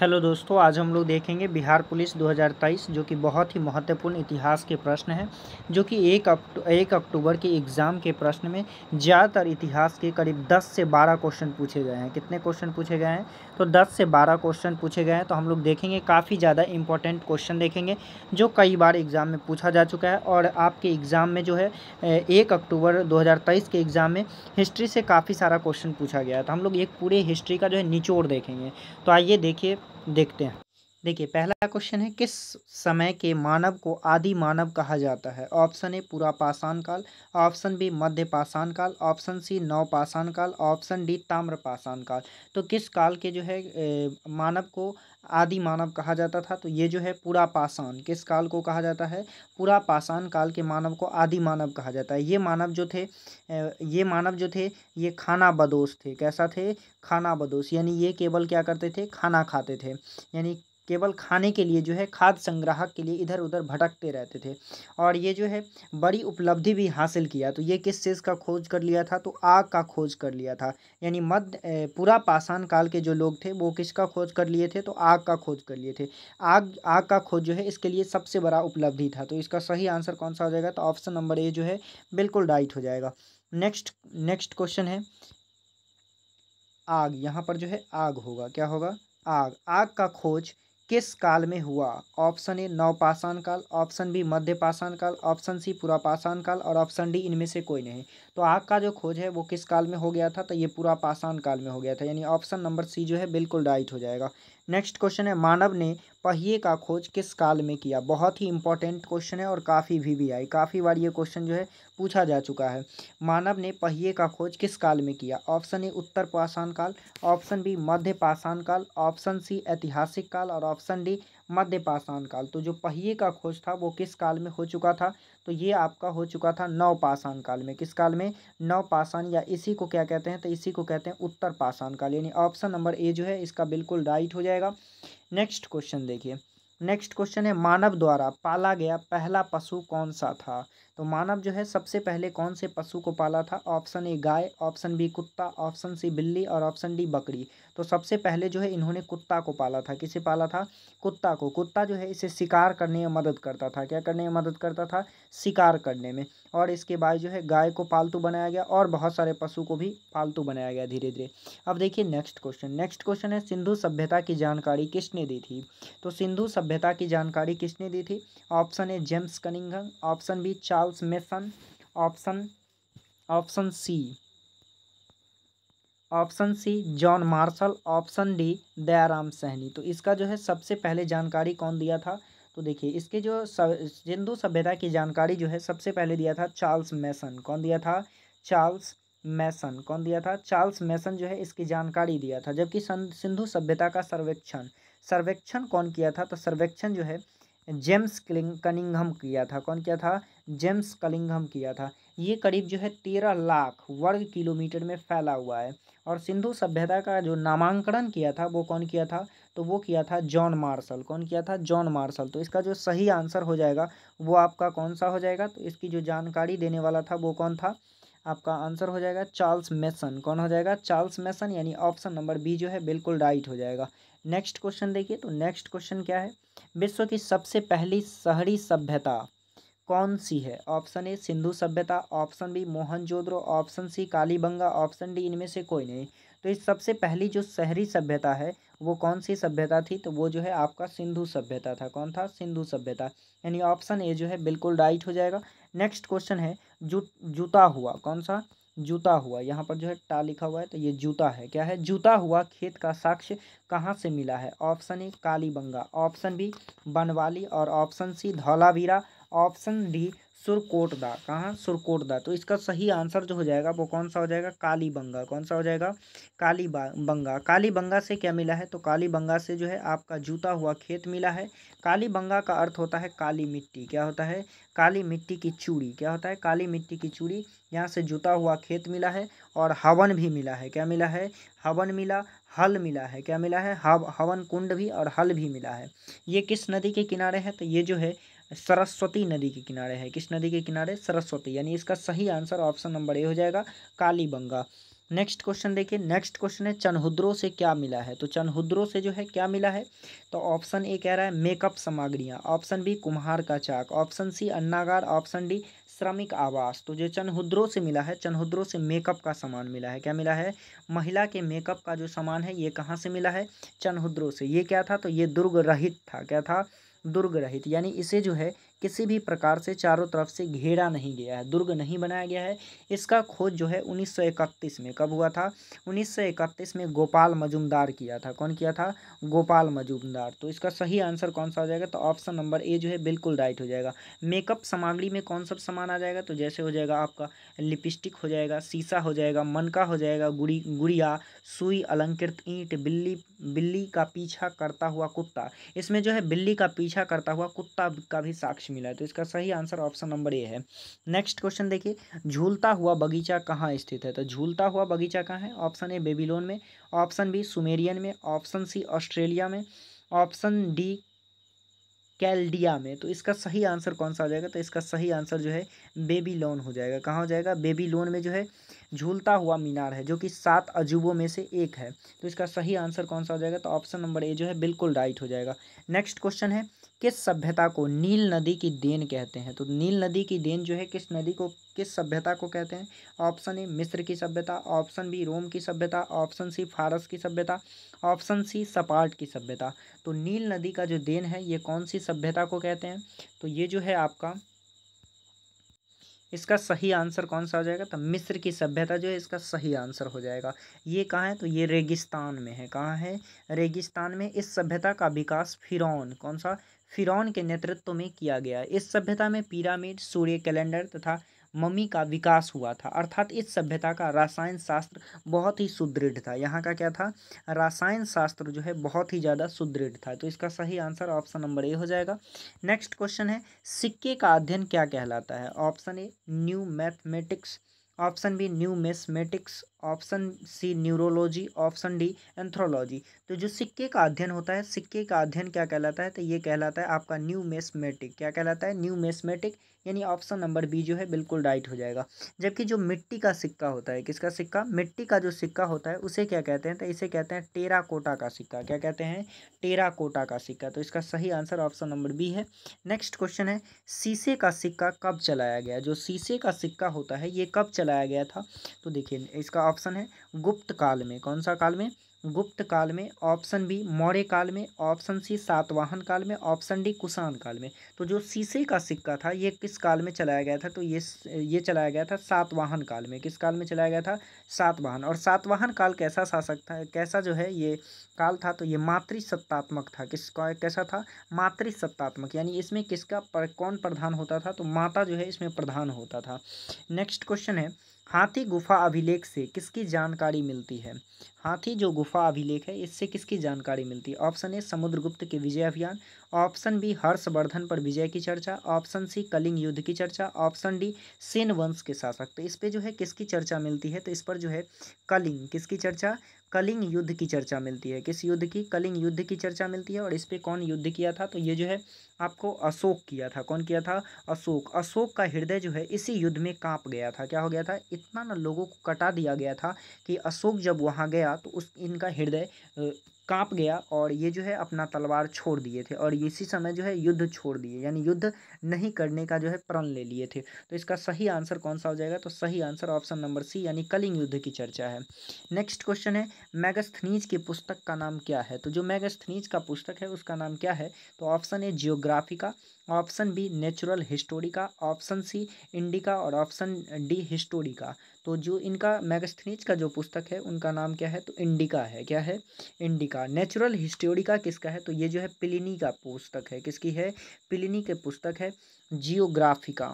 hello दोस्तों आज हम लोग देखेंगे बिहार पुलिस 2023 जो कि बहुत ही महत्वपूर्ण इतिहास के प्रश्न हैं जो कि एक अक्टू एक अक्टूबर के एग्ज़ाम के प्रश्न में ज़्यादातर इतिहास के करीब 10 से 12 क्वेश्चन पूछे गए हैं कितने क्वेश्चन पूछे गए हैं तो 10 से 12 क्वेश्चन पूछे गए हैं तो हम लोग देखेंगे काफ़ी ज़्यादा इंपॉर्टेंट क्वेश्चन देखेंगे जो कई बार एग्ज़ाम में पूछा जा चुका है और आपके एग्ज़ाम में जो है एक अक्टूबर दो के एग्ज़ाम में हिस्ट्री से काफ़ी सारा क्वेश्चन पूछा गया है तो हम लोग एक पूरे हिस्ट्री का जो है निचोड़ देखेंगे तो आइए देखिए देखते हैं देखिए पहला क्वेश्चन है किस समय के मानव को आदि मानव कहा जाता है ऑप्शन ए पूरा पाषाण काल ऑप्शन बी मध्य पाषाण काल ऑप्शन सी नव पाषाण काल ऑप्शन डी ताम्र पाषाण काल तो किस काल के जो है मानव को आदि मानव कहा जाता था तो ये जो है पूरा पाषाण किस काल को कहा जाता है पूरा पाषाण काल के मानव को आदि मानव कहा जाता है ये मानव जो थे ये मानव जो थे ये खाना बदोश थे कैसा थे खाना बदोश यानी ये केवल क्या करते थे खाना खाते थे यानी केवल खाने के लिए जो है खाद संग्राहक के लिए इधर उधर भटकते रहते थे और ये जो है बड़ी उपलब्धि भी हासिल किया तो ये किस चीज़ का खोज कर लिया था तो आग का खोज कर लिया था यानी मध्य पूरा पाषाण काल के जो लोग थे वो किसका खोज कर लिए थे तो आग का खोज कर लिए थे आग आग का खोज जो है इसके लिए सबसे बड़ा उपलब्धि था तो इसका सही आंसर कौन सा हो जाएगा तो ऑप्शन नंबर ए जो है बिल्कुल राइट हो जाएगा नेक्स्ट नेक्स्ट क्वेश्चन है आग यहाँ पर जो है आग होगा क्या होगा आग आग का खोज किस काल में हुआ ऑप्शन ए नवपाषाण काल ऑप्शन बी मध्य पाषाण काल ऑप्शन सी पुरापाषाण काल और ऑप्शन डी इनमें से कोई नहीं तो आग का जो खोज है वो किस काल में हो गया था तो ये पूरा पाषाण काल में हो गया था यानी ऑप्शन नंबर सी जो है बिल्कुल राइट हो जाएगा नेक्स्ट क्वेश्चन है मानव ने पहिए का खोज किस काल में किया बहुत ही इंपॉर्टेंट क्वेश्चन है और काफ़ी भी भी आई काफ़ी बार ये क्वेश्चन जो है पूछा जा चुका है मानव ने पहिए का खोज किस काल में किया ऑप्शन ए उत्तर पाषाण काल ऑप्शन बी मध्य पाषाण काल ऑप्शन सी ऐतिहासिक काल और ऑप्शन डी मध्य पाषाण काल तो जो पहिए का खोज था वो किस काल में हो चुका था तो ये आपका हो चुका था नव पाषाण काल में किस काल में नव पाषाण या इसी को क्या कहते हैं तो इसी को कहते हैं उत्तर पाषाण काल यानी ऑप्शन नंबर ए जो है इसका बिल्कुल राइट हो जाएगा नेक्स्ट क्वेश्चन देखिए नेक्स्ट क्वेश्चन है मानव द्वारा पाला गया पहला पशु कौन सा था तो मानव जो है सबसे पहले कौन से पशु को पाला था ऑप्शन ए गाय ऑप्शन बी कुत्ता ऑप्शन सी बिल्ली और ऑप्शन डी बकरी तो सबसे पहले जो है इन्होंने कुत्ता को पाला था किसे पाला था कुत्ता को कुत्ता जो है इसे शिकार करने में मदद करता था क्या करने में मदद करता था शिकार करने में और इसके बाद जो है गाय को पालतू बनाया गया और बहुत सारे पशु को भी पालतू बनाया गया धीरे धीरे अब देखिए नेक्स्ट क्वेश्चन नेक्स्ट क्वेश्चन है सिंधु सभ्यता की जानकारी किसने दी थी तो सिंधु सभ्यता की जानकारी किसने दी थी option A James Cunningham option B Charles Masson option option C option C John Marshall option D Dayaram Sahni तो इसका जो है सबसे पहले जानकारी कौन दिया था तो देखिए इसके जो सिंधु सभ्यता की जानकारी जो है सबसे पहले दिया था चार्ल्स मैसन कौन दिया था चार्ल्स मैसन कौन दिया था चार्ल्स मैसन जो है इसकी जानकारी दिया था जबकि सिंधु सभ्यता का सर्वेक्षण सर्वेक्षण कौन किया था तो सर्वेक्षण जो है जेम्स कलिंग कनिंघम किया था कौन किया था जेम्स कलिंगम किया था ये करीब जो है तेरह लाख वर्ग किलोमीटर में फैला हुआ है और सिंधु सभ्यता का जो नामांकन किया था वो कौन किया था तो वो किया था जॉन मार्शल कौन किया था जॉन मार्शल तो इसका जो सही आंसर हो जाएगा वो आपका कौन सा हो जाएगा तो इसकी जो जानकारी देने वाला था वो कौन था आपका आंसर हो जाएगा चार्ल्स मेसन कौन हो जाएगा चार्ल्स मेसन यानी ऑप्शन नंबर बी जो है बिल्कुल राइट हो जाएगा नेक्स्ट क्वेश्चन देखिए तो नेक्स्ट क्वेश्चन क्या है विश्व की सबसे पहली शहरी सभ्यता कौन सी है ऑप्शन ए सिंधु सभ्यता option B Mohenjodaro option C Kalibanga option D इनमें से कोई नहीं तो इस सबसे पहली जो शहरी सभ्यता है वो कौन सी सभ्यता थी तो वो जो है आपका सिंधु सभ्यता था कौन था सिंधु सभ्यता यानी ऑप्शन ए जो है बिल्कुल राइट हो जाएगा नेक्स्ट क्वेश्चन है जू जूता हुआ कौन सा जूता हुआ यहाँ पर जो है टा लिखा हुआ है तो ये जूता है क्या है जूता हुआ खेत का साक्ष्य कहाँ से मिला है option A Kalibanga option B Banawali और option C Dholavira option D Surkotada कहाँ सुरकोटदा तो इसका सही आंसर जो हो जाएगा वो कौन सा हो जाएगा कालीबंगा कौन सा हो जाएगा काली बंगा कालीबंगा से क्या मिला है तो कालीबंगा से जो है आपका जूता हुआ खेत मिला है कालीबंगा का अर्थ होता है काली मिट्टी क्या होता है काली मिट्टी की चूड़ी क्या होता है काली मिट्टी की चूड़ी यहाँ से जुता हुआ खेत मिला है और हवन भी मिला है क्या मिला है हवन मिला हल मिला है क्या मिला है हव हवन कुंड भी और हल भी मिला है ये किस नदी के किनारे है तो ये जो है सरस्वती नदी के किनारे है किस नदी के किनारे सरस्वती यानी इसका सही आंसर ऑप्शन नंबर ए हो जाएगा कालीबंगा नेक्स्ट क्वेश्चन देखिए नेक्स्ट क्वेश्चन है चनहुद्रो से क्या मिला है तो चनहुद्रो से जो है क्या मिला है तो ऑप्शन ए कह रहा है मेकअप सामग्रियाँ ऑप्शन बी कुम्हार का चाक ऑप्शन सी अन्नागार ऑप्शन डी श्रमिक आवास तो जो चनहुद्रो से मिला है चनहुद्रो से मेकअप का सामान मिला है क्या मिला है महिला के मेकअप का जो सामान है ये कहाँ से मिला है चनहुद्रो से ये क्या था तो ये दुर्ग रहित था क्या था दुर्ग रहित यानी इसे जो है किसी भी प्रकार से चारों तरफ से घेरा नहीं गया है दुर्ग नहीं बनाया गया है इसका खोज जो है 1931 में कब हुआ था 1931 में गोपाल मजुमदार किया था कौन किया था गोपाल मजुमदार तो इसका सही आंसर कौन सा हो जाएगा तो ऑप्शन नंबर ए जो है बिल्कुल राइट हो जाएगा मेकअप सामग्री में कौन सा सामान आ जाएगा तो जैसे हो जाएगा आपका लिपस्टिक हो जाएगा शीशा हो जाएगा मनका हो जाएगा गुड़ी गुड़िया सुई अलंकृत ईंट बिल्ली बिल्ली का पीछा करता हुआ कुत्ता इसमें जो है बिल्ली का पीछा करता हुआ कुत्ता का भी साक्ष्य वृक्ष मिला है तो इसका सही आंसर ऑप्शन नंबर ए है नेक्स्ट क्वेश्चन देखिए झूलता हुआ बगीचा कहाँ स्थित है तो झूलता हुआ बगीचा कहाँ है ऑप्शन ए बेबीलोन में ऑप्शन बी सुमेरियन में ऑप्शन सी ऑस्ट्रेलिया में ऑप्शन डी कैलडिया में तो इसका सही आंसर कौन सा हो जाएगा तो इसका सही आंसर जो है बेबी लोन हो जाएगा कहाँ हो जाएगा बेबी लोन में जो है झूलता हुआ मीनार है जो कि सात अजूबों में से एक है तो इसका सही आंसर कौन सा हो जाएगा तो ऑप्शन नंबर ए जो है बिल्कुल राइट हो जाएगा नेक्स्ट क्वेश्चन है किस सभ्यता को नील नदी की देन कहते हैं तो नील नदी की देन जो है किस नदी को किस सभ्यता को कहते हैं ऑप्शन ए मिस्र की सभ्यता ऑप्शन बी रोम की सभ्यता ऑप्शन सी फारस की सभ्यता ऑप्शन सी सपाट की सभ्यता तो नील नदी का जो देन है ये कौन सी सभ्यता को कहते हैं तो ये जो है आपका इसका सही आंसर कौन सा हो जाएगा तो मिस्र की सभ्यता जो है इसका सही आंसर हो जाएगा ये कहाँ है तो ये रेगिस्तान में है कहाँ है रेगिस्तान में इस सभ्यता का विकास फिरौन कौन सा फिरौन के नेतृत्व में किया गया इस सभ्यता में पिरामिड सूर्य कैलेंडर तथा तो ममी का विकास हुआ था अर्थात इस सभ्यता का रासायन शास्त्र बहुत ही सुदृढ़ था यहाँ का क्या था रासायन शास्त्र जो है बहुत ही ज़्यादा सुदृढ़ था तो इसका सही आंसर ऑप्शन नंबर ए हो जाएगा नेक्स्ट क्वेश्चन है सिक्के का अध्ययन क्या कहलाता है option A new mathematics option B numismatics option C neurology option D anthropology तो जो सिक्के का अध्ययन होता है सिक्के का अध्ययन क्या कहलाता है तो ये कहलाता है आपका न्यू मेसमेटिक क्या कहलाता है न्यू मेसमेटिक यानी ऑप्शन नंबर बी जो है बिल्कुल राइट हो जाएगा जबकि जो मिट्टी का सिक्का होता है किसका सिक्का मिट्टी का जो सिक्का होता है उसे क्या कहते हैं तो इसे कहते हैं टेरा कोटा का सिक्का क्या कहते हैं टेरा कोटा का सिक्का तो इसका सही आंसर ऑप्शन नंबर बी है नेक्स्ट क्वेश्चन है शीशे का सिक्का कब चलाया गया जो शीशे का सिक्का होता है ये कब चलाया गया था तो देखिए इसका ऑप्शन है गुप्त काल में कौन सा काल में गुप्त काल में ऑप्शन बी मौर्य काल में ऑप्शन सी सातवाहन काल में ऑप्शन डी कुषाण काल में तो जो शीशे का सिक्का था ये किस काल में चलाया गया था तो ये ये चलाया गया था सातवाहन काल में किस काल में चलाया गया था सातवाहन और सातवाहन काल कैसा शासक था कैसा जो है ये काल था तो ये मातृसत्तात्मक था किस कैसा था मातृसत्तात्मक यानी इसमें किसका पर, कौन प्रधान होता था तो माता जो है इसमें प्रधान होता था नेक्स्ट क्वेश्चन है हाथी गुफा अभिलेख से किसकी जानकारी मिलती है हाथी जो गुफा अभिलेख है इससे किसकी जानकारी मिलती है ऑप्शन ए समुद्रगुप्त के विजय अभियान ऑप्शन बी हर्षवर्धन पर विजय की चर्चा ऑप्शन सी कलिंग युद्ध की चर्चा ऑप्शन डी सेन वंश के शासक तो इस पर जो है किसकी चर्चा मिलती है तो इस पर जो है कलिंग किसकी चर्चा कलिंग युद्ध की चर्चा मिलती है किस युद्ध की कलिंग युद्ध की चर्चा मिलती है और इस पर कौन युद्ध किया था तो ये जो है आपको अशोक किया था कौन किया था अशोक अशोक का हृदय जो है इसी युद्ध में कांप गया था क्या हो गया था इतना ना लोगों को कटा दिया गया था कि अशोक जब वहाँ गया तो उस इनका हृदय कांप गया और ये जो है अपना तलवार छोड़ दिए थे और इसी समय जो है युद्ध छोड़ दिए यानी युद्ध नहीं करने का जो है प्रण ले लिए थे तो इसका सही आंसर कौन सा हो जाएगा तो सही आंसर ऑप्शन नंबर सी यानी कलिंग युद्ध की चर्चा है नेक्स्ट क्वेश्चन है मैगस्थनीज की पुस्तक का नाम क्या है तो जो मैगस्थनीज का पुस्तक है उसका नाम क्या है तो option A geographica option B natural historica option C Indica और ऑप्शन डी हिस्टोरी का तो जो इनका मैगस्थनीज का जो पुस्तक है उनका नाम क्या है तो इंडिका है क्या है इंडिका नेचुरल हिस्टोरिका किसका है तो ये जो है पिलिनी का पुस्तक है किसकी है पिलिनी के पुस्तक है जियोग्राफिका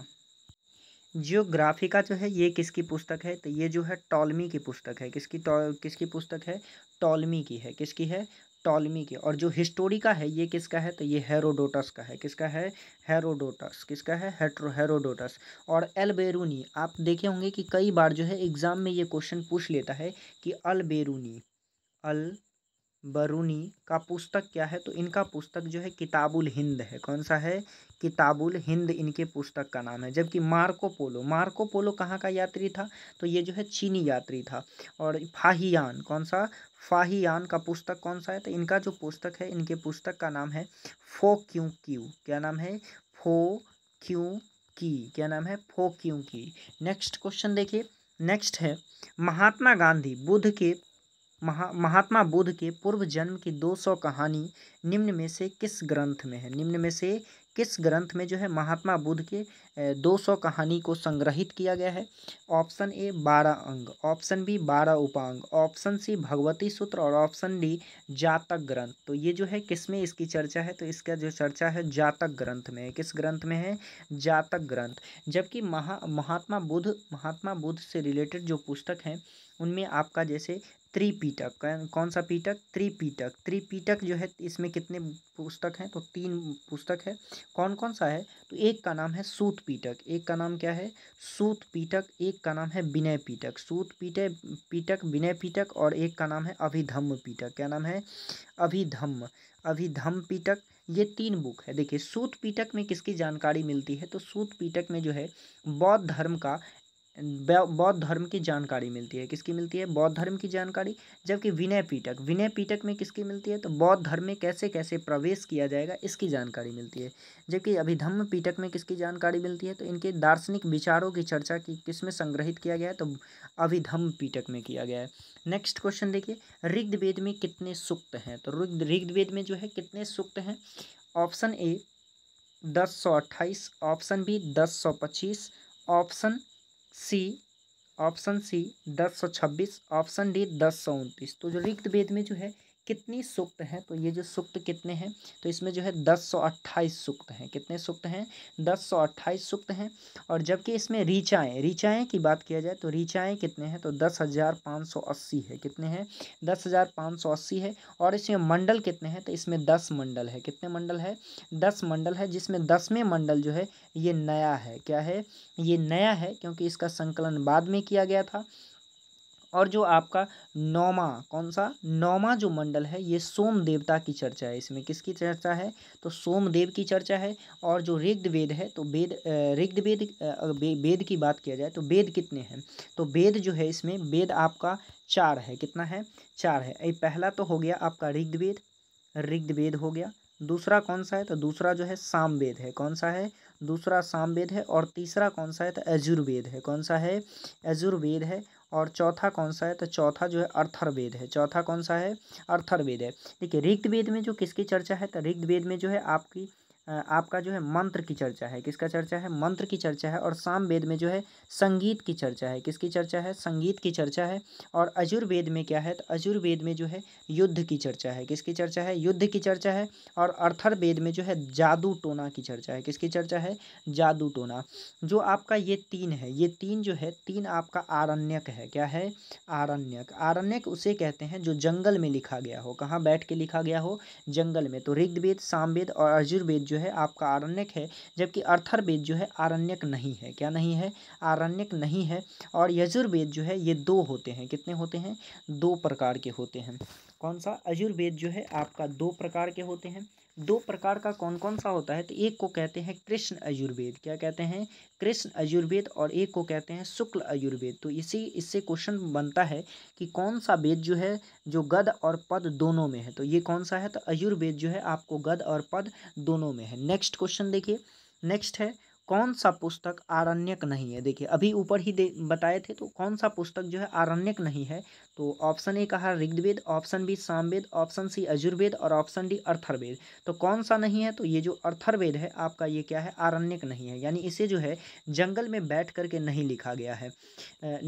जियोग्राफिका जो है ये किसकी पुस्तक है तो ये जो है टॉलमी की पुस्तक है किसकी टॉल किसकी पुस्तक है टॉलमी की है किसकी है टॉलमी के और जो हिस्टोरी का है ये किसका है तो ये हेरोडोटस का है किसका है हेरोडोटस किसका है हेट्रो हेरोडोटस और अल बेरूनी आप देखे होंगे कि कई बार जो है एग्ज़ाम में ये क्वेश्चन पूछ लेता है कि अल बेरूनी अल बरूनी का पुस्तक क्या है तो इनका पुस्तक जो है किताबुल हिंद है कौन सा है किताबुल हिंद इनके पुस्तक का नाम है जबकि मार्को पोलो मार्को पोलो कहाँ का यात्री था तो ये जो है चीनी यात्री था और फाहियान कौन सा फाहियान का पुस्तक कौन सा है तो इनका जो पुस्तक है इनके पुस्तक का नाम है फो क्यू क्यू क्या नाम है फो क्यू की क्या नाम है फो क्यू की नेक्स्ट क्वेश्चन देखिए नेक्स्ट है महात्मा गांधी बुद्ध के महा महात्मा बुद्ध के पूर्व जन्म की 200 कहानी निम्न में से किस ग्रंथ में है निम्न में से किस ग्रंथ में जो है महात्मा बुद्ध के 200 कहानी को संग्रहित किया गया है ऑप्शन ए बारह अंग ऑप्शन बी बारह उपांग ऑप्शन सी भगवती सूत्र और ऑप्शन डी जातक ग्रंथ तो ये जो है किस में इसकी चर्चा है तो इसका जो चर्चा है जातक ग्रंथ में है किस ग्रंथ में है जातक ग्रंथ जबकि महा महात्मा बुद्ध महात्मा बुद्ध से रिलेटेड जो पुस्तक हैं उनमें आपका जैसे त्रिपीटक कौन सा पीटक त्रिपीटक त्रिपीटक जो है इसमें कितने पुस्तक हैं तो तीन पुस्तक है कौन कौन सा है तो एक का नाम है सूत पीटक एक का नाम क्या है सूत पीटक एक का नाम है विनय पीटक सूत पीटे पीटक विनय पीटक और एक का नाम है अभिधम्म पीटक क्या नाम है अभिधम्म अभिधम्म पीटक ये तीन बुक है देखिए सूत पीटक में किसकी जानकारी मिलती है तो सूत पीटक में जो है बौद्ध धर्म का बौद्ध धर्म की जानकारी मिलती है किसकी मिलती है बौद्ध धर्म की जानकारी जबकि विनय पीटक विनय पीटक में किसकी मिलती है तो बौद्ध धर्म में कैसे कैसे प्रवेश किया जाएगा इसकी जानकारी मिलती है जबकि अभिधम्म पीटक में किसकी जानकारी मिलती है तो इनके दार्शनिक विचारों की चर्चा की किस में संग्रहित किया गया है तो अभिधम्म पीटक में किया गया है नेक्स्ट क्वेश्चन देखिए ऋग्द वेद में कितने सुक्त हैं तो ऋग्द वेद में जो है कितने सुक्त हैं ऑप्शन ए दस सौ अट्ठाईस ऑप्शन बी दस सौ पच्चीस ऑप्शन सी ऑप्शन सी दस सौ छब्बीस ऑप्शन डी दस सौ उनतीस तो जो रिक्त भेद में जो है कितनी सुक्त हैं तो ये जो सुक्त कितने हैं तो इसमें जो है दस सौ अट्ठाईस सुक्त हैं कितने सुक्त हैं दस सौ अट्ठाईस सुक्त हैं और जबकि इसमें रीचाएँ रिचाएँ की बात किया जाए तो रिचाएँ कितने हैं तो दस हज़ार पाँच सौ अस्सी है कितने हैं दस हज़ार पाँच सौ अस्सी है और इसमें मंडल कितने हैं तो इसमें दस मंडल है कितने मंडल है दस मंडल है जिसमें दसवें मंडल जो है ये नया है क्या है ये नया है क्योंकि इसका संकलन बाद में किया गया था और जो आपका नौमा कौन सा नौमा जो मंडल है ये सोम देवता की चर्चा है इसमें किसकी चर्चा है तो सोमदेव की चर्चा है और जो ऋग्द वेद है तो वेद ऋग्ध वेद वेद की बात किया जाए तो वेद कितने हैं तो वेद जो है इसमें वेद आपका चार है कितना है चार है ये पहला तो हो गया आपका ऋग्द वेद ऋग्ध वेद हो गया दूसरा कौन सा है तो दूसरा जो है सामवेद है कौन सा है दूसरा सामवेद है और तीसरा कौन सा है तो यजुर्वेद है कौन सा है यजुर्वेद है और चौथा कौन सा है तो चौथा जो है अर्थर्वेद है चौथा कौन सा है अर्थर्वेद है देखिए ऋग्वेद में जो किसकी चर्चा है तो ऋग्वेद में जो है आपकी आपका जो है मंत्र की चर्चा है किसका चर्चा है मंत्र की चर्चा है और साम वेद में जो है संगीत की चर्चा है किसकी चर्चा है संगीत की चर्चा है और अजुर्वेद में क्या है तो अजुर्वेद में जो है युद्ध की चर्चा है किसकी चर्चा है युद्ध की चर्चा है और अर्थर्वेद में जो है जादू टोना की चर्चा है किसकी चर्चा है जादू टोना जो आपका ये तीन है ये तीन जो है तीन आपका आरण्यक है क्या है आरण्यक आरण्यक उसे कहते हैं जो जंगल में लिखा गया हो कहाँ बैठ के लिखा गया हो जंगल में तो ऋग्वेद सामवेद और अजुर्वेद जो है आपका आरण्यक है जबकि अर्थर्वेद जो है आरण्यक नहीं है क्या नहीं है आरण्यक नहीं है और यजुर्वेद जो है ये दो होते हैं कितने होते हैं दो प्रकार के होते हैं कौन सा यजुर्वेद जो है आपका दो प्रकार के होते हैं दो प्रकार का कौन कौन सा होता है तो एक को कहते हैं कृष्ण आयुर्वेद क्या कहते हैं कृष्ण आयुर्वेद और एक को कहते हैं शुक्ल आयुर्वेद तो इसी इससे क्वेश्चन बनता है कि कौन सा वेद जो है जो गद और पद दोनों में है तो ये कौन सा है तो आयुर्वेद जो है आपको गद और पद दोनों में है नेक्स्ट क्वेश्चन देखिए नेक्स्ट है कौन सा पुस्तक आरण्यक नहीं है देखिए अभी ऊपर ही दे बताए थे तो कौन सा पुस्तक जो है आरण्यक नहीं है तो ऑप्शन ए कहा Rigveda option B Samaveda option C Yajurveda और ऑप्शन डी अर्थर्वेद तो कौन सा नहीं है तो ये जो अर्थर्वेद है आपका ये क्या है आरण्यक नहीं है यानी इसे जो है जंगल में बैठ करके नहीं लिखा गया है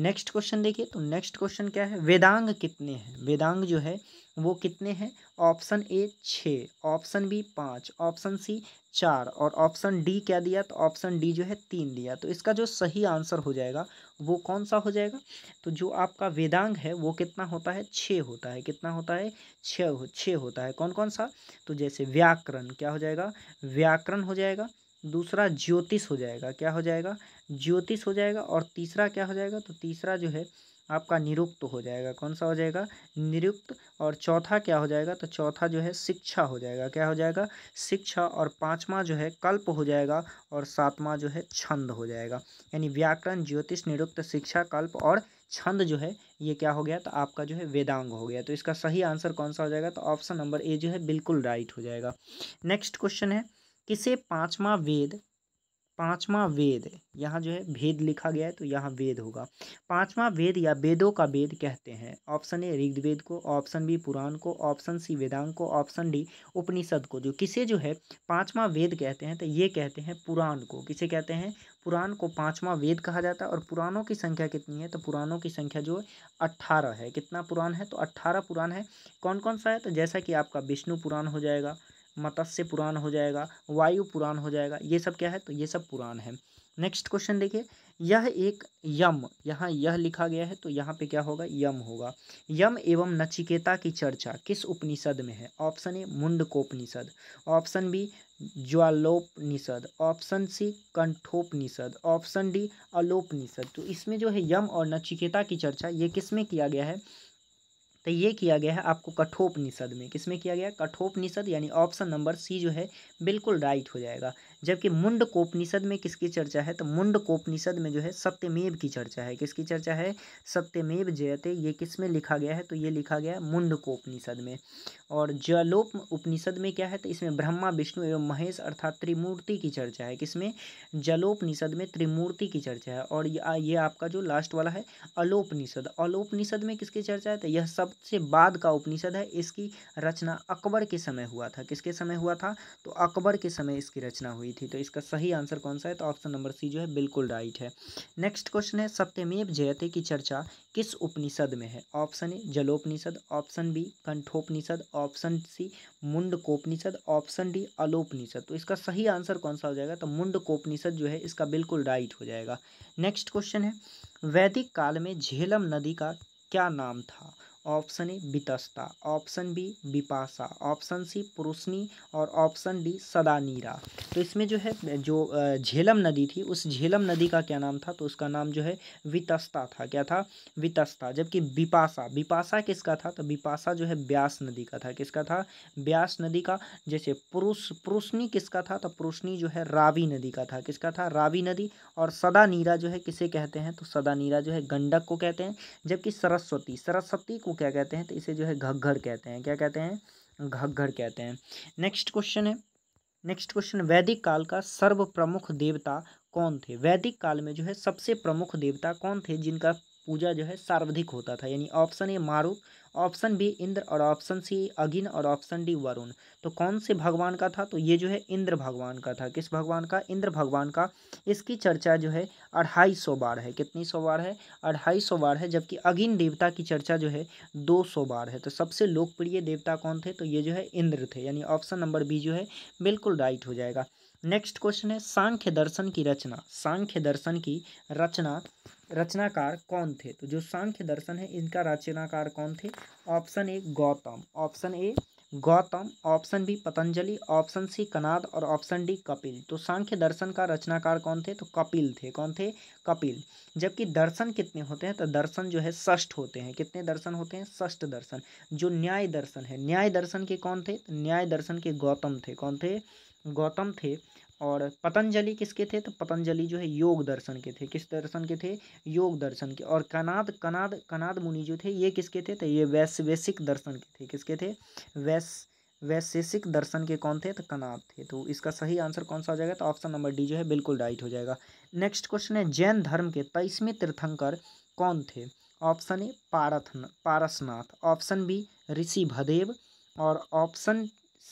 नेक्स्ट क्वेश्चन देखिए तो नेक्स्ट क्वेश्चन क्या है वेदांग कितने हैं वेदांग जो है वो कितने हैं ऑप्शन ए छः ऑप्शन बी पाँच ऑप्शन सी चार और ऑप्शन डी क्या दिया तो ऑप्शन डी जो है तीन दिया तो इसका जो सही आंसर हो जाएगा वो कौन सा हो जाएगा तो जो आपका वेदांग है वो कितना होता है छः होता है कितना होता है छः हो, छः होता है कौन कौन सा तो जैसे व्याकरण क्या हो जाएगा व्याकरण हो जाएगा दूसरा ज्योतिष हो जाएगा क्या हो जाएगा ज्योतिष हो जाएगा और तीसरा क्या हो जाएगा तो तीसरा जो है आपका निरुक्त हो जाएगा कौन सा हो जाएगा निरुक्त और चौथा क्या हो जाएगा तो चौथा जो है शिक्षा हो जाएगा क्या हो जाएगा शिक्षा और पाँचवा जो है कल्प हो जाएगा और सातवां जो है छंद हो जाएगा यानी व्याकरण ज्योतिष निरुक्त शिक्षा कल्प और छंद जो है ये क्या हो गया तो आपका जो है वेदांग हो गया तो इसका सही आंसर कौन सा हो जाएगा तो ऑप्शन नंबर ए जो है बिल्कुल राइट हो जाएगा नेक्स्ट क्वेश्चन है किसे पांचवा वेद पांचवा वेद यहाँ जो है भेद लिखा गया है तो यहाँ वेद होगा पांचवा वेद या वेदों का वेद कहते हैं ऑप्शन ए ऋग्वेद को ऑप्शन बी पुराण को ऑप्शन सी वेदांग को ऑप्शन डी उपनिषद को जो किसे जो है पांचवा वेद कहते हैं तो ये कहते हैं पुराण को किसे कहते हैं पुराण को पांचवा वेद कहा जाता है और पुराणों की संख्या कितनी है तो पुराणों की संख्या जो है अट्ठारह है कितना पुराण है तो अट्ठारह पुराण है कौन कौन सा है तो जैसा कि आपका विष्णु पुराण हो जाएगा मत्स्य पुराण हो जाएगा वायु पुराण हो जाएगा ये सब क्या है तो ये सब पुराण है नेक्स्ट क्वेश्चन देखिए यह एक यम यहाँ यह लिखा गया है तो यहाँ पे क्या होगा यम होगा यम एवं नचिकेता की चर्चा किस उपनिषद में है option A Mundakopanishad option B Jwalopanishad option C Kathopanishad option D Alopanishad तो इसमें जो है यम और नचिकेता की चर्चा ये किस में किया गया है तो ये किया गया है आपको कठोपनिषद में किसमें किया गया कठोपनिषद यानी ऑप्शन नंबर सी जो है बिल्कुल राइट हो जाएगा जबकि मुंडकोपनिषद में किसकी चर्चा है तो मुंड कोपनिषद में जो है सत्यमेव की चर्चा है किसकी चर्चा है सत्यमेव जयते ये किस में लिखा गया है तो ये लिखा गया है मुंडकोपनिषद में और जलोप उपनिषद में क्या है तो इसमें ब्रह्मा विष्णु एवं महेश अर्थात त्रिमूर्ति की चर्चा है किसमें जलोपनिषद में त्रिमूर्ति की चर्चा है और ये आपका जो लास्ट वाला है अलोपनिषद अलोपनिषद में किसकी चर्चा है तो यह सबसे बाद का उपनिषद है इसकी रचना अकबर के समय हुआ था किसके समय हुआ था तो अकबर के समय इसकी रचना हुई हुई थी तो इसका सही आंसर कौन सा है तो ऑप्शन नंबर सी जो है बिल्कुल राइट है नेक्स्ट क्वेश्चन है सत्यमेव जयते की चर्चा किस उपनिषद में है option A Jalopanishad option B Kathopanishad option C Mundakopanishad option D Alopanishad तो इसका सही आंसर कौन सा हो जाएगा तो मुंडकोपनिषद जो है इसका बिल्कुल राइट हो जाएगा नेक्स्ट क्वेश्चन है वैदिक काल में झेलम नदी का क्या नाम था option A Vitasta option B Vipasha option C Parushni और ऑप्शन डी सदानीरा तो इसमें जो है जो झेलम नदी थी उस झेलम नदी का क्या नाम था तो उसका नाम जो है वितस्ता था क्या था वितस्ता जबकि विपाशा विपाशा किसका था तो विपाशा जो है ब्यास नदी का था किसका था ब्यास नदी का जैसे पुरुष पुरुषनी किसका था तो पुरुषनी जो है रावी नदी का था किसका था रावी नदी और सदानीरा जो है किसे कहते हैं तो सदानीरा जो है गंडक को कहते हैं जबकि सरस्वती सरस्वती को क्या कहते हैं तो इसे जो है घग्घर कहते हैं क्या कहते हैं घग्घर कहते हैं नेक्स्ट क्वेश्चन है नेक्स्ट क्वेश्चन वैदिक काल का सर्व प्रमुख देवता कौन थे वैदिक काल में जो है सबसे प्रमुख देवता कौन थे जिनका पूजा जो है सर्वाधिक होता था यानी ऑप्शन ए मारुफ ऑप्शन बी इंद्र और ऑप्शन सी अगिन और ऑप्शन डी वरुण तो कौन से भगवान का था तो ये जो है इंद्र भगवान का था किस भगवान का इंद्र भगवान का इसकी चर्चा जो है अढ़ाई सौ बार है कितनी सौ बार है अढ़ाई सौ बार है जबकि अगिन देवता की चर्चा जो है दो सौ बार है तो सबसे लोकप्रिय देवता कौन थे तो ये जो है इंद्र थे यानी ऑप्शन नंबर बी जो है बिल्कुल राइट हो जाएगा नेक्स्ट क्वेश्चन है सांख्य दर्शन की रचना सांख्य दर्शन की रचना रचनाकार कौन थे तो जो सांख्य दर्शन है इनका रचनाकार कौन थे option A Gautam option A Gautam option B Patanjali option C Kanad और ऑप्शन डी कपिल तो सांख्य दर्शन का रचनाकार कौन थे तो कपिल थे कौन थे कपिल जबकि दर्शन कितने होते हैं तो दर्शन जो है षष्ठ होते हैं कितने दर्शन होते हैं षष्ठ दर्शन जो न्याय दर्शन है न्याय दर्शन के कौन थे तो न्याय दर्शन के गौतम थे कौन थे गौतम थे और पतंजलि किसके थे तो पतंजलि जो है योग दर्शन के थे किस दर्शन के थे योग दर्शन के और कनाद कनाद कनाद मुनि जो थे ये किसके थे तो ये वैश्विक दर्शन के थे किसके थे वैश वैशेषिक दर्शन के कौन थे तो कनाद थे तो इसका सही आंसर कौन सा हो जाएगा तो ऑप्शन नंबर डी जो है बिल्कुल राइट हो जाएगा नेक्स्ट क्वेश्चन है जैन धर्म के तेईसवें तीर्थंकर कौन थे ऑप्शन ए पारथ Parasnath option B Rishabhdev और option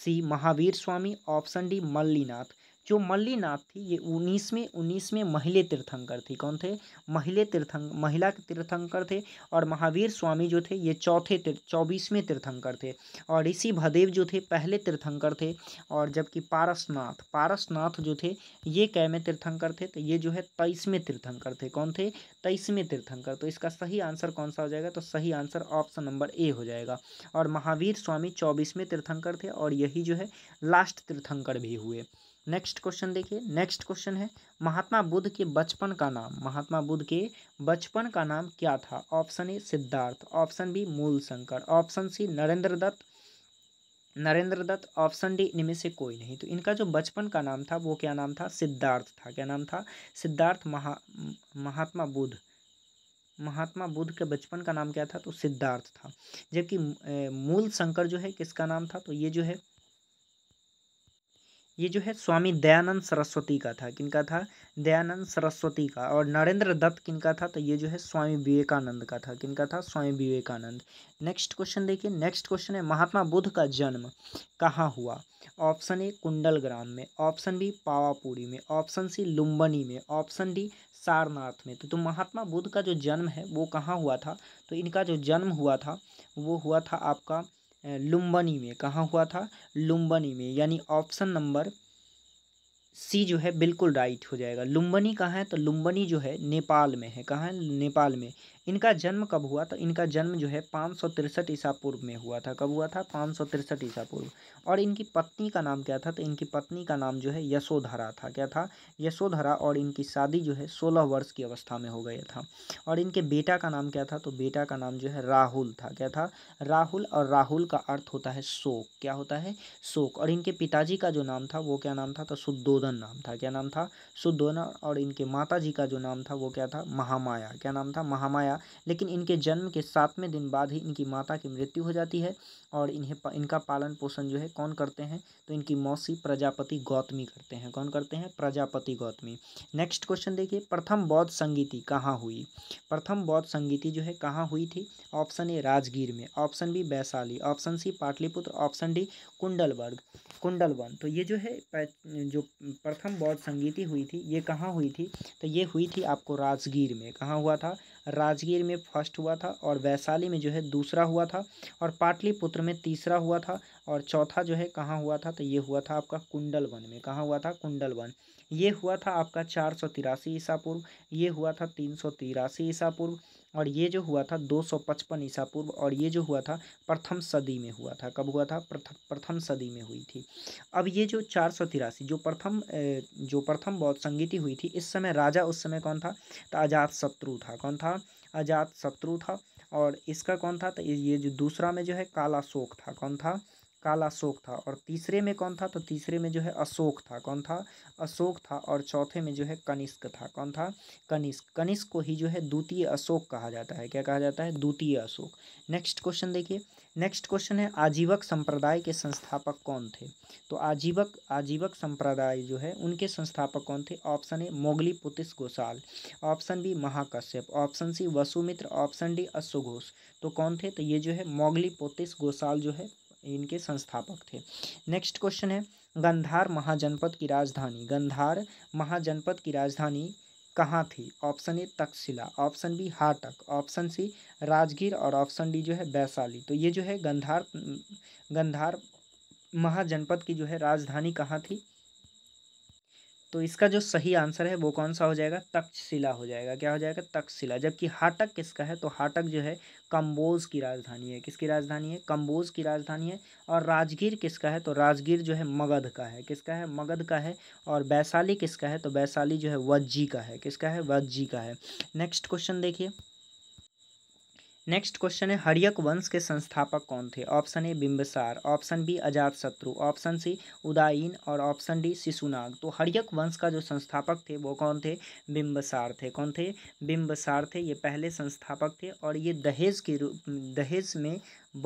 C Mahavir Swami option D Mallinath जो मल्लीनाथ थी ये उन्नीसवें उन्नीसवें महिले तीर्थंकर थी कौन थे महिले तीर्थंक महिला के तीर्थंकर थे और महावीर स्वामी जो थे ये चौथे तीर्थ चौबीसवें तीर्थंकर थे और ऋषि भदेव जो थे पहले तीर्थंकर थे और जबकि पारसनाथ पारसनाथ जो थे ये कै में तीर्थंकर थे तो ये जो है तेईसवें तीर्थंकर थे कौन थे तेईसवें तीर्थंकर तो इसका सही आंसर कौन सा हो जाएगा तो सही आंसर ऑप्शन नंबर ए हो जाएगा और महावीर स्वामी चौबीसवें तीर्थंकर थे और यही जो है लास्ट तीर्थंकर भी हुए नेक्स्ट क्वेश्चन देखिए नेक्स्ट क्वेश्चन है महात्मा बुद्ध के बचपन का नाम महात्मा बुद्ध के बचपन का नाम क्या था option A Siddhartha option B Mool Shankar option C Narendra Dutt Narendra Dutt option D इनमें से कोई नहीं तो इनका जो बचपन का नाम था वो क्या नाम था सिद्धार्थ था क्या नाम था सिद्धार्थ महा महात्मा बुद्ध महात्मा बुद्ध के बचपन का नाम क्या था तो सिद्धार्थ था जबकि मूल शंकर जो है किसका नाम था तो ये जो है ये जो है स्वामी दयानंद सरस्वती का था किनका था दयानंद सरस्वती का और नरेंद्र दत्त किनका था तो ये जो है स्वामी विवेकानंद का था किनका था स्वामी विवेकानंद नेक्स्ट क्वेश्चन देखिए नेक्स्ट क्वेश्चन है महात्मा बुद्ध का जन्म कहाँ हुआ ऑप्शन ए कुंडल ग्राम में ऑप्शन बी पावापुरी में ऑप्शन सी लुम्बनी में ऑप्शन डी सारनाथ में तो, तो महात्मा बुद्ध का जो जन्म है वो कहाँ हुआ था तो इनका जो जन्म हुआ था वो हुआ था आपका लुम्बनी में कहाँ हुआ था लुम्बनी में यानी ऑप्शन नंबर सी जो है बिल्कुल राइट हो जाएगा लुम्बनी कहाँ है तो लुम्बनी जो है नेपाल में है कहाँ है नेपाल में इनका जन्म कब हुआ तो इनका जन्म जो है पाँच सौ तिरसठ ईसा पूर्व में हुआ था कब हुआ था पाँच सौ तिरसठ ईसा पूर्व और इनकी पत्नी का नाम क्या था तो इनकी पत्नी का नाम जो है यशोधरा था क्या था यशोधरा और इनकी शादी जो है सोलह वर्ष की अवस्था में हो गया था और इनके बेटा का नाम क्या था तो बेटा का नाम जो है राहुल था क्या था राहुल और राहुल का अर्थ होता है शोक क्या होता है शोक और इनके पिताजी का जो नाम था वो क्या नाम था तो शुद्धोधन नाम था क्या नाम था शुद्धोधन और इनके माता जी का जो नाम था वो क्या था महामाया क्या नाम था महामाया गया लेकिन इनके जन्म के सातवें दिन बाद ही इनकी माता की मृत्यु हो जाती है और इन्हें इनका पालन पोषण जो है कौन करते हैं तो इनकी मौसी प्रजापति गौतमी करते हैं कौन करते हैं प्रजापति गौतमी नेक्स्ट क्वेश्चन देखिए प्रथम बौद्ध संगीति कहाँ हुई प्रथम बौद्ध संगीति जो है कहाँ हुई थी ऑप्शन ए राजगीर में option B Vaishali option C Pataliputra option D कुंडलबर्ग कुंडलवन तो ये जो है जो प्रथम बौद्ध संगीति हुई थी ये कहाँ हुई थी तो ये हुई थी आपको राजगीर में कहाँ हुआ था राजगीर में फर्स्ट हुआ था और वैशाली में जो है दूसरा हुआ था और पाटलिपुत्र में तीसरा हुआ था और चौथा जो है कहाँ हुआ था तो ये हुआ था आपका कुंडल वन में कहाँ हुआ था कुंडल वन ये हुआ था आपका चार सौ तिरासी ईसा पूर्व ये हुआ था तीन सौ तिरासी ईसा पूर्व और ये जो हुआ था 255 ईसा पूर्व और ये जो हुआ था प्रथम सदी में हुआ था कब हुआ था प्रथम सदी में हुई थी अब ये जो चार सौ तिरासी जो प्रथम जो प्रथम बौद्ध संगीति हुई थी इस समय राजा उस समय कौन था तो अजात शत्रु था कौन था अजात शत्रु था और इसका कौन था तो ये जो दूसरा में जो है काला शोक था कौन था काला अशोक था और तीसरे में कौन था तो तीसरे में जो है अशोक था कौन था अशोक था और चौथे में जो है कनिष्क था कौन था कनिष्क कनिष्क को ही जो है द्वितीय अशोक कहा जाता है क्या कहा जाता है द्वितीय अशोक नेक्स्ट क्वेश्चन देखिए नेक्स्ट क्वेश्चन है आजीवक संप्रदाय के संस्थापक कौन थे तो आजीवक आजीवक संप्रदाय जो है उनके संस्थापक कौन थे ऑप्शन ए मोगली पुतिस घोषाल option B Mahakashyap option C Vasumitra option D अश्वघोष तो कौन थे तो ये जो है मोगली पोतिस घोषाल जो है इनके संस्थापक थे नेक्स्ट क्वेश्चन है गंधार महाजनपद की राजधानी गंधार महाजनपद की राजधानी कहाँ थी option A Takshashila option B हाटक ऑप्शन सी राजगीर और ऑप्शन डी जो है वैशाली तो ये जो है गंधार गंधार महाजनपद की जो है राजधानी कहाँ थी तो इसका जो सही आंसर है वो कौन सा हो जाएगा तक्षशिला हो जाएगा क्या हो जाएगा तक्षशिला जबकि हाटक किसका है तो हाटक जो है कम्बोज की राजधानी है किसकी राजधानी है कम्बोज की राजधानी है और राजगीर किसका है तो राजगीर जो है मगध का है किसका है मगध का है और वैशाली किसका है तो वैशाली जो है वज्जी का है किसका है वज्जी का है नेक्स्ट क्वेश्चन देखिए नेक्स्ट क्वेश्चन है हरियक वंश के संस्थापक कौन थे option A Bimbisara option B Ajatashatru option C उदायीन और ऑप्शन डी शिशुनाग तो हरियक वंश का जो संस्थापक थे वो कौन थे बिंबसार थे कौन थे बिंबसार थे ये पहले संस्थापक थे और ये दहेज के रूप दहेज में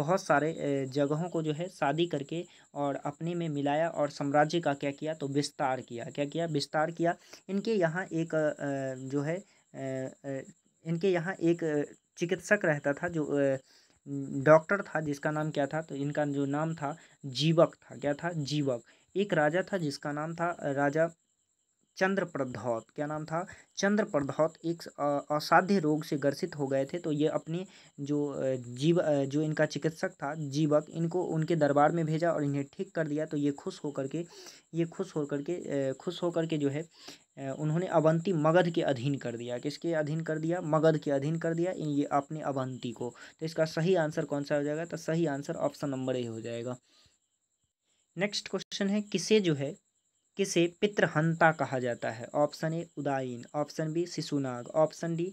बहुत सारे जगहों को जो है शादी करके और अपने में मिलाया और साम्राज्य का क्या किया तो विस्तार किया क्या किया विस्तार किया इनके यहाँ एक जो है इनके यहाँ एक चिकित्सक रहता था जो डॉक्टर था जिसका नाम क्या था तो इनका जो नाम था जीवक था क्या था जीवक एक राजा था जिसका नाम था राजा चंद्र प्रधौत क्या नाम था चंद्र प्रधौत एक असाध्य रोग से ग्रसित हो गए थे तो ये अपनी जो जीव जो इनका चिकित्सक था जीवक इनको उनके दरबार में भेजा और इन्हें ठीक कर दिया तो ये खुश होकर के ये खुश होकर के खुश होकर के जो है उन्होंने अवंती मगध के अधीन कर दिया किसके अधीन कर दिया मगध के अधीन कर दिया ये अपने अवंती को तो इसका सही आंसर कौन सा हो जाएगा तो सही आंसर ऑप्शन नंबर ए हो जाएगा नेक्स्ट क्वेश्चन है किसे जो है किसे पितृहंता कहा जाता है option A Udayin option B Shishunaga option D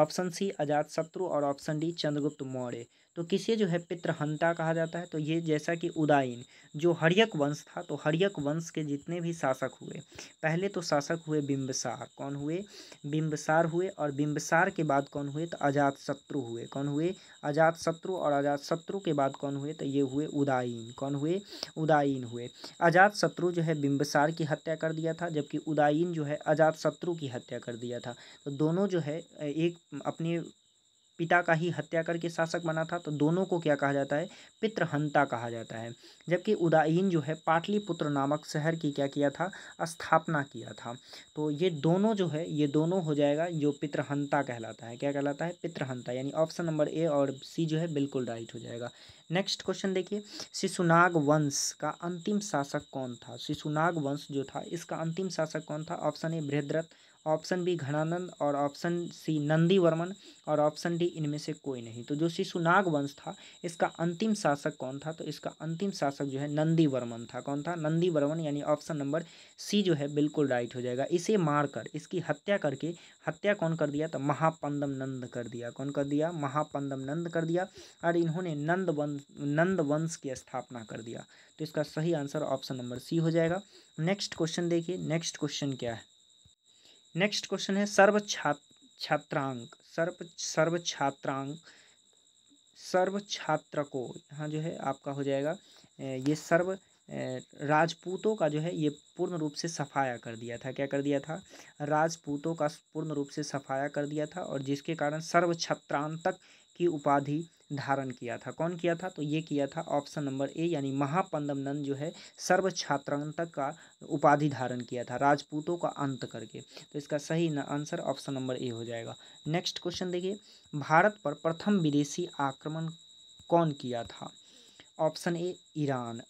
option C Ajatashatru और ऑप्शन डी चंद्रगुप्त मौर्य तो किसे जो है पितृहंता कहा जाता है तो ये जैसा कि उदायन जो हरियक वंश था तो हरियक वंश के जितने भी शासक हुए पहले तो शासक हुए बिम्बसार कौन हुए बिम्बसार हुए और बिम्बसार के बाद कौन हुए तो अजात शत्रु हुए कौन हुए अजात शत्रु और अजात शत्रु के बाद कौन हुए तो ये हुए उदायन कौन हुए उदायन हुए अजात शत्रु जो है बिम्बसार की हत्या कर दिया था जबकि उदायन जो है अजात शत्रु की हत्या कर दिया था तो दोनों जो है एक अपने पिता का ही हत्या करके शासक बना था तो दोनों को क्या कहा जाता है पितृहंता कहा जाता है जबकि उदाइन जो है पाटलिपुत्र नामक शहर की क्या किया था स्थापना किया था तो ये दोनों जो है ये दोनों हो जाएगा जो पितृहंता कहलाता है क्या कहलाता है पितृहंता यानी ऑप्शन नंबर ए और सी जो है बिल्कुल राइट हो जाएगा नेक्स्ट क्वेश्चन देखिए शिशुनाग वंश का अंतिम शासक कौन था शिशुनाग वंश जो था इसका अंतिम शासक कौन था option A Brihadratha option B Ghananand और ऑप्शन सी नंदी वर्मन और ऑप्शन डी इनमें से कोई नहीं तो जो शिशुनाग वंश था इसका अंतिम शासक कौन था तो इसका अंतिम शासक जो है नंदी वर्मन था कौन था नंदी वर्मन यानी ऑप्शन नंबर सी जो है बिल्कुल राइट हो जाएगा इसे मारकर इसकी हत्या करके हत्या कौन कर दिया तो महापंदम नंद कर दिया कौन कर दिया महापंदम नंद कर दिया और इन्होंने नंद वंश नंद वंश की स्थापना कर दिया तो इसका सही आंसर ऑप्शन नंबर सी हो जाएगा नेक्स्ट क्वेश्चन देखिए नेक्स्ट क्वेश्चन क्या है नेक्स्ट क्वेश्चन है सर्व छात्र छात्रांक सर्व सर्व छात्रांक सर्व छात्र को यहाँ जो है आपका हो जाएगा ये सर्व राजपूतों का जो है ये पूर्ण रूप से सफाया कर दिया था क्या कर दिया था राजपूतों का पूर्ण रूप से सफाया कर दिया था और जिसके कारण सर्व छत्रांतक की उपाधि धारण किया था कौन किया था तो ये किया था ऑप्शन नंबर ए यानी महापंदमनंद जो है सर्व छात्रांतक का उपाधि धारण किया था राजपूतों का अंत करके तो इसका सही आंसर ऑप्शन नंबर ए हो जाएगा नेक्स्ट क्वेश्चन देखिए भारत पर प्रथम विदेशी आक्रमण कौन किया था option A Iran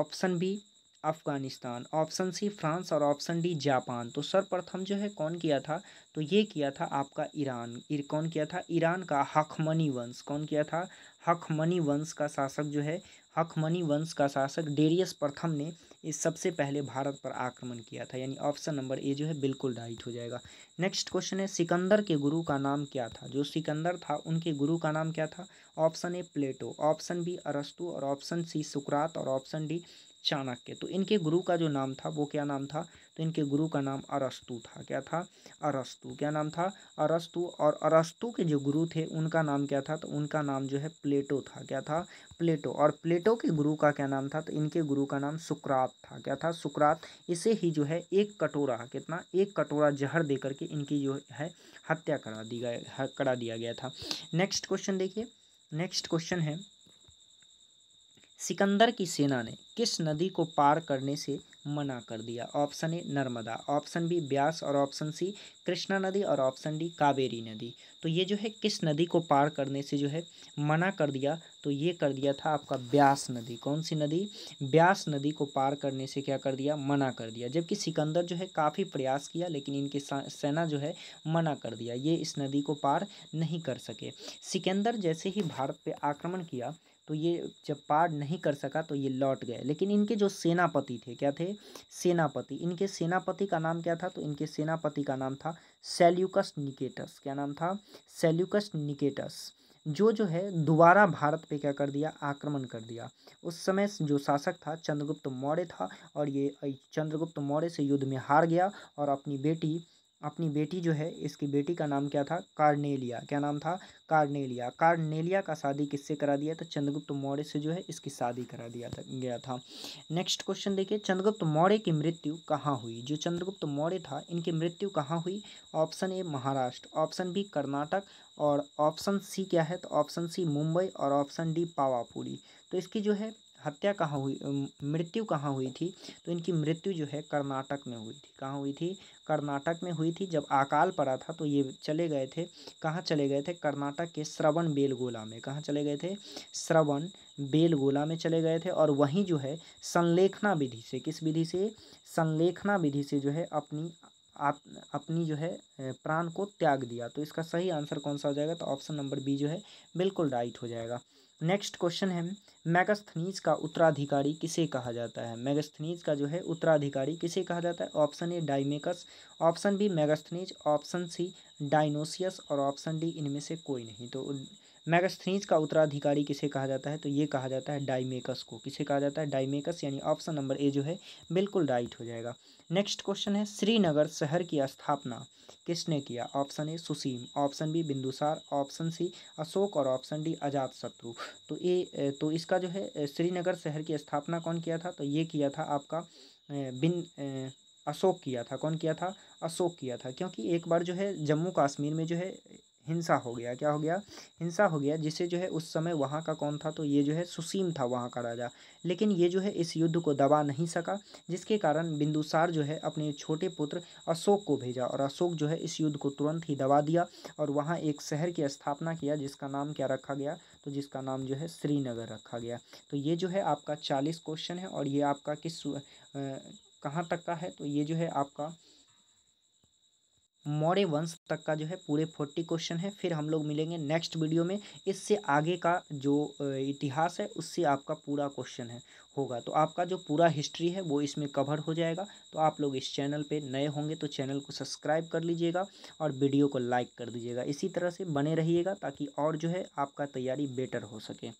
option B Afghanistan option C France और ऑप्शन डी जापान तो सर्वप्रथम जो है कौन किया था तो ये किया था आपका ईरान कौन किया था ईरान का हखमनी वंश कौन किया था हखमनी वंश का शासक जो है हखमनी वंश का शासक डेरियस प्रथम ने इस सबसे पहले भारत पर आक्रमण किया था यानी ऑप्शन नंबर ए जो है बिल्कुल राइट हो जाएगा नेक्स्ट क्वेश्चन है सिकंदर के गुरु का नाम क्या था जो सिकंदर था उनके गुरु का नाम क्या था option A Plato option B अरस्तु और ऑप्शन सी सुकरात और ऑप्शन डी चाणक्य तो इनके गुरु का जो नाम था वो क्या नाम था तो इनके गुरु का नाम अरस्तु था क्या था अरस्तु क्या नाम था अरस्तु और अरस्तु के जो गुरु थे उनका नाम क्या था तो उनका नाम जो है प्लेटो था क्या था प्लेटो और प्लेटो के गुरु का क्या नाम था तो इनके गुरु का नाम सुक्रात था क्या था सुकरात इसे ही जो है एक कटोरा कितना एक कटोरा जहर दे करके इनकी जो है हत्या करा दी गया करा दिया गया था नेक्स्ट क्वेश्चन देखिए नेक्स्ट क्वेश्चन है सिकंदर की सेना ने किस नदी को पार करने से मना कर दिया option A Narmada option B Beas और ऑप्शन सी कृष्णा नदी और ऑप्शन डी कावेरी नदी तो ये जो है किस नदी को पार करने से जो है मना कर दिया तो ये कर दिया था आपका ब्यास नदी कौन सी नदी ब्यास नदी को पार करने से क्या कर दिया मना कर दिया जबकि सिकंदर जो है काफ़ी प्रयास किया लेकिन इनकी सेना जो है मना कर दिया ये इस नदी को पार नहीं कर सके सिकंदर जैसे ही भारत पर आक्रमण किया तो ये जब पार नहीं कर सका तो ये लौट गए लेकिन इनके जो सेनापति थे क्या थे सेनापति इनके सेनापति का नाम क्या था तो इनके सेनापति का नाम था सेल्यूकस निकेटस क्या नाम था सेल्यूकस निकेटस जो जो है दोबारा भारत पे क्या कर दिया आक्रमण कर दिया उस समय जो शासक था चंद्रगुप्त मौर्य था और ये चंद्रगुप्त मौर्य से युद्ध में हार गया और अपनी बेटी अपनी बेटी जो है इसकी बेटी का नाम क्या था कार्नेलिया क्या नाम था कार्नेलिया कार्नेलिया का शादी किससे करा दिया था तो चंद्रगुप्त मौर्य से जो है इसकी शादी करा दिया था गया था नेक्स्ट क्वेश्चन देखिए चंद्रगुप्त मौर्य की मृत्यु कहाँ हुई जो चंद्रगुप्त मौर्य था इनकी मृत्यु कहाँ हुई option A Maharashtra option B Karnataka और ऑप्शन सी क्या है तो ऑप्शन सी मुंबई और ऑप्शन डी पावापुरी तो इसकी जो है हत्या कहाँ हुई मृत्यु कहाँ हुई थी तो इनकी मृत्यु जो है कर्नाटक में हुई थी कहाँ हुई थी कर्नाटक में हुई थी जब अकाल पड़ा था तो ये चले गए थे कहाँ चले गए थे कर्नाटक के श्रवण बेलगोला में कहाँ चले गए थे श्रवण बेलगोला में चले गए थे और वहीं जो है संलेखना विधि से किस विधि से संलेखना विधि से जो है अपनी आप अपनी जो है प्राण को त्याग दिया तो इसका सही आंसर कौन सा हो जाएगा तो ऑप्शन नंबर बी जो है बिल्कुल राइट हो जाएगा नेक्स्ट क्वेश्चन है मैगस्थनीज का उत्तराधिकारी किसे कहा जाता है मैगस्थनीज का जो है उत्तराधिकारी किसे कहा जाता है option A Deimachus option B Megasthenes option C Dionysius और ऑप्शन डी इनमें से कोई नहीं तो मैगस्थनीज का उत्तराधिकारी किसे कहा जाता है तो ये कहा जाता है डाइमेकस को किसे कहा जाता है डाइमेकस यानी ऑप्शन नंबर ए जो है बिल्कुल राइट हो जाएगा नेक्स्ट क्वेश्चन है श्रीनगर शहर की स्थापना किसने किया option A Susima option B Bindusara option C Ashoka और ऑप्शन डी अजात शत्रु तो ये तो इसका जो है श्रीनगर शहर की स्थापना कौन किया था तो ये किया था आपका बिन अशोक किया था कौन किया था अशोक किया था क्योंकि एक बार जो है जम्मू कश्मीर में जो है हिंसा हो गया क्या हो गया हिंसा हो गया जिसे जो है उस समय वहाँ का कौन था तो ये जो है सुसीम था वहाँ का राजा लेकिन ये जो है इस युद्ध को दबा नहीं सका जिसके कारण बिंदुसार जो है अपने छोटे पुत्र अशोक को भेजा और अशोक जो है इस युद्ध को तुरंत ही दबा दिया और वहाँ एक शहर की स्थापना किया जिसका नाम क्या रखा गया तो जिसका नाम जो है श्रीनगर रखा गया तो ये जो है आपका चालीस क्वेश्चन है और ये आपका किस कहाँ तक का है तो ये जो है आपका मौर्य वंश तक का जो है पूरे फोर्टी क्वेश्चन है फिर हम लोग मिलेंगे नेक्स्ट वीडियो में इससे आगे का जो इतिहास है उससे आपका पूरा क्वेश्चन है होगा तो आपका जो पूरा हिस्ट्री है वो इसमें कवर हो जाएगा तो आप लोग इस चैनल पे नए होंगे तो चैनल को सब्सक्राइब कर लीजिएगा और वीडियो को लाइक कर दीजिएगा इसी तरह से बने रहिएगा ताकि और जो है आपका तैयारी बेटर हो सके